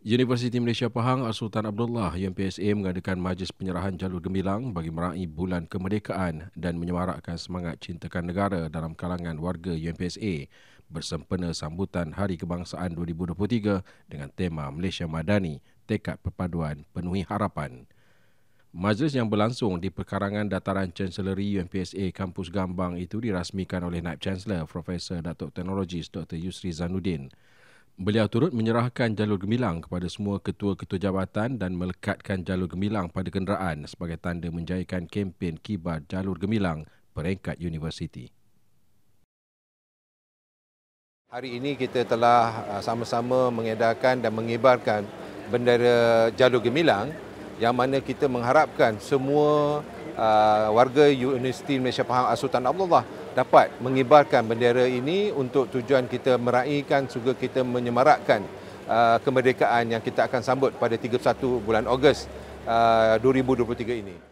Universiti Malaysia Pahang Sultan Abdullah UMPSA mengadakan majlis penyerahan jalur gemilang bagi meraih bulan kemerdekaan dan menyemarakkan semangat cintakan negara dalam kalangan warga UMPSA bersempena sambutan Hari Kebangsaan 2023 dengan tema Malaysia Madani, Tekad Perpaduan Penuhi Harapan. Majlis yang berlangsung di perkarangan dataran Chancellery UMPSA Kampus Gambang itu dirasmikan oleh Naib Chancellor Profesor Datuk Teknologis Dr. Yusri Zanuddin. Beliau turut menyerahkan jalur gemilang kepada semua ketua-ketua jabatan dan melekatkan jalur gemilang pada kenderaan sebagai tanda menjayakan kempen kibar jalur gemilang peringkat universiti. Hari ini kita telah uh, sama-sama mengedarkan dan mengibarkan bendera jalur gemilang yang mana kita mengharapkan semua uh, warga Universiti Malaysia Pahang Sultan Abdullah dapat mengibarkan bendera ini untuk tujuan kita meraihkan juga kita menyemarakkan uh, kemerdekaan yang kita akan sambut pada 31 bulan Ogos uh, 2023 ini.